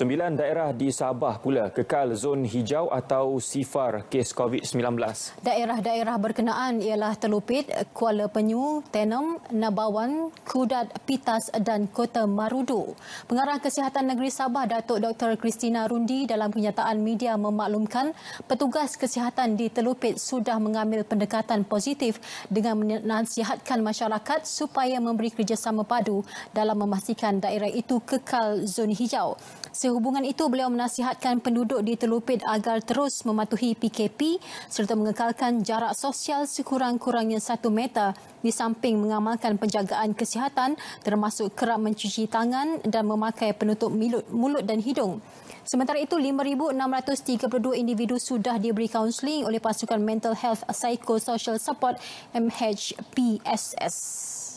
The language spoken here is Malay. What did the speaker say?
Sembilan daerah di Sabah pula kekal zon hijau atau sifar kes COVID-19. Daerah-daerah berkenaan ialah Telupit, Kuala Penyu, Tenom, Nabawan, Kudat, Pitas dan Kota Marudu. Pengarah Kesihatan Negeri Sabah, Datuk Dr. Kristina Rundi dalam kenyataan media memaklumkan petugas kesihatan di Telupit sudah mengambil pendekatan positif dengan menasihatkan masyarakat supaya memberi kerjasama padu dalam memastikan daerah itu kekal zon hijau hubungan itu, beliau menasihatkan penduduk di Telupid agar terus mematuhi PKP serta mengekalkan jarak sosial sekurang-kurangnya satu meter di samping mengamalkan penjagaan kesihatan termasuk kerap mencuci tangan dan memakai penutup mulut dan hidung. Sementara itu, 5,632 individu sudah diberi kaunseling oleh pasukan Mental Health Psychosocial Support MHPSS.